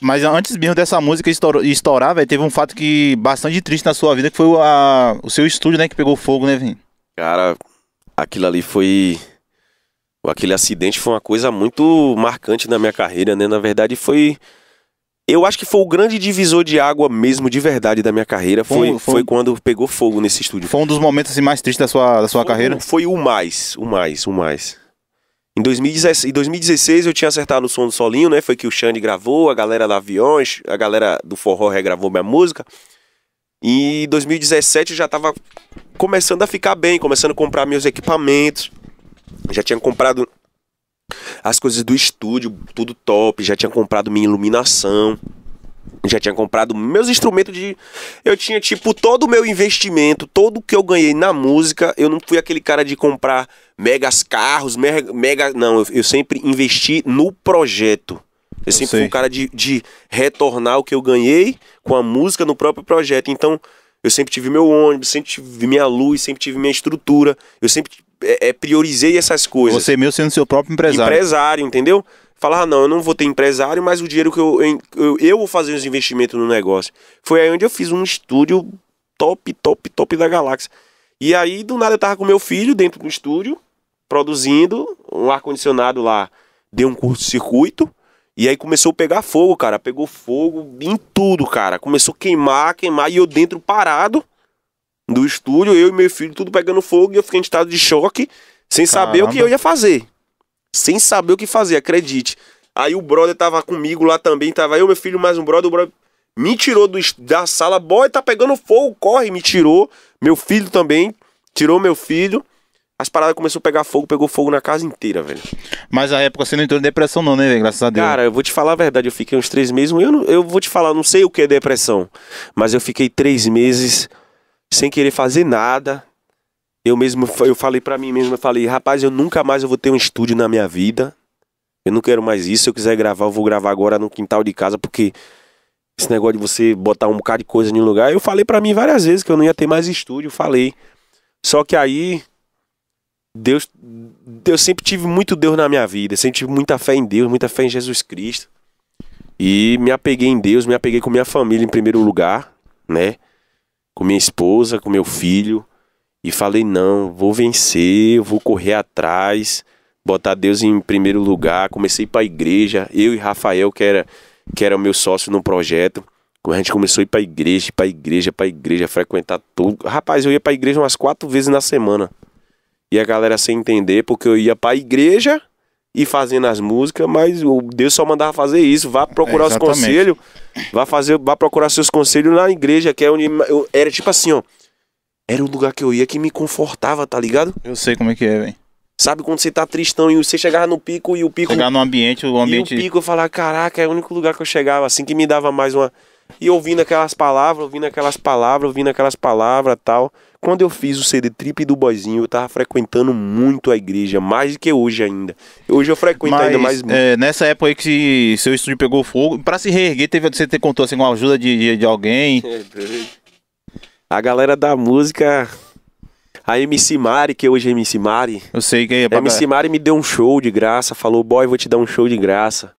Mas antes mesmo dessa música estourar, velho, teve um fato que bastante triste na sua vida, que foi o, a, o seu estúdio, né, que pegou fogo, né, Vim? Cara, aquilo ali foi. Aquele acidente foi uma coisa muito marcante na minha carreira, né? Na verdade, foi. Eu acho que foi o grande divisor de água mesmo, de verdade, da minha carreira. Foi, foi, foi... foi quando pegou fogo nesse estúdio. Foi um dos momentos assim, mais tristes da sua, da sua foi, carreira? Foi o mais, o mais, o mais. Em 2016 eu tinha acertado o som do solinho, né? Foi que o Xande gravou, a galera da Aviões, a galera do Forró regravou minha música. E em 2017 eu já tava começando a ficar bem, começando a comprar meus equipamentos. Já tinha comprado as coisas do estúdio, tudo top, já tinha comprado minha iluminação já tinha comprado meus instrumentos de. Eu tinha, tipo, todo o meu investimento, todo que eu ganhei na música. Eu não fui aquele cara de comprar megas carros, mega. mega não, eu, eu sempre investi no projeto. Eu, eu sempre sei. fui um cara de, de retornar o que eu ganhei com a música no próprio projeto. Então, eu sempre tive meu ônibus, sempre tive minha luz, sempre tive minha estrutura. Eu sempre é, é priorizei essas coisas. Você é mesmo sendo seu próprio empresário. Empresário, entendeu? falar: ah, não, eu não vou ter empresário, mas o dinheiro que eu, eu, eu vou fazer os investimentos no negócio. Foi aí onde eu fiz um estúdio top, top, top da galáxia. E aí, do nada, eu tava com meu filho dentro do estúdio, produzindo um ar-condicionado lá, deu um curto-circuito. E aí começou a pegar fogo, cara. Pegou fogo em tudo, cara. Começou a queimar, queimar. E eu dentro parado do estúdio, eu e meu filho, tudo pegando fogo. E eu fiquei em estado de choque, sem Caramba. saber o que eu ia fazer sem saber o que fazer, acredite. Aí o brother tava comigo lá também, tava eu, meu filho, mais um brother, o brother me tirou do, da sala, boy, tá pegando fogo, corre, me tirou. Meu filho também, tirou meu filho. As paradas começou a pegar fogo, pegou fogo na casa inteira, velho. Mas a época você não entrou em depressão, não, né, velho? Graças a Deus. Cara, eu vou te falar a verdade, eu fiquei uns três meses. Eu, não, eu vou te falar, não sei o que é depressão, mas eu fiquei três meses sem querer fazer nada, eu mesmo eu falei para mim mesmo, eu falei, rapaz, eu nunca mais eu vou ter um estúdio na minha vida. Eu não quero mais isso. Se eu quiser gravar, eu vou gravar agora no quintal de casa, porque esse negócio de você botar um bocado de coisa em lugar. Eu falei para mim várias vezes que eu não ia ter mais estúdio, falei. Só que aí Deus, eu sempre tive muito Deus na minha vida, sempre tive muita fé em Deus, muita fé em Jesus Cristo. E me apeguei em Deus, me apeguei com minha família em primeiro lugar, né? Com minha esposa, com meu filho. E falei: não, vou vencer, vou correr atrás, botar Deus em primeiro lugar. Comecei para a igreja, eu e Rafael, que era, que era o meu sócio no projeto. A gente começou a ir pra igreja, pra igreja, pra igreja, frequentar tudo. Rapaz, eu ia pra igreja umas quatro vezes na semana. E a galera sem entender, porque eu ia pra igreja e fazendo as músicas, mas o Deus só mandava fazer isso. Vá procurar é, os conselhos, vá, fazer, vá procurar seus conselhos na igreja, que é onde. Eu, era tipo assim, ó era o lugar que eu ia que me confortava, tá ligado? Eu sei como é que é, velho. Sabe quando você tá tristão e você chegava no pico e o pico. Chegar no ambiente, o ambiente. E o pico eu falava, caraca, é o único lugar que eu chegava, assim que me dava mais uma. E ouvindo aquelas palavras, ouvindo aquelas palavras, ouvindo aquelas palavras tal. Quando eu fiz o CD Trip do Boizinho, eu tava frequentando muito a igreja, mais do que hoje ainda. Hoje eu frequento Mas, ainda mais. É, nessa época aí que seu estúdio pegou fogo, para se reerguer, teve, você ter contou assim, com a ajuda de, de, de alguém. É, a galera da música. A MC Mari, que hoje é MC Mari. Eu sei quem é. A MC Mari me deu um show de graça, falou, boy, vou te dar um show de graça.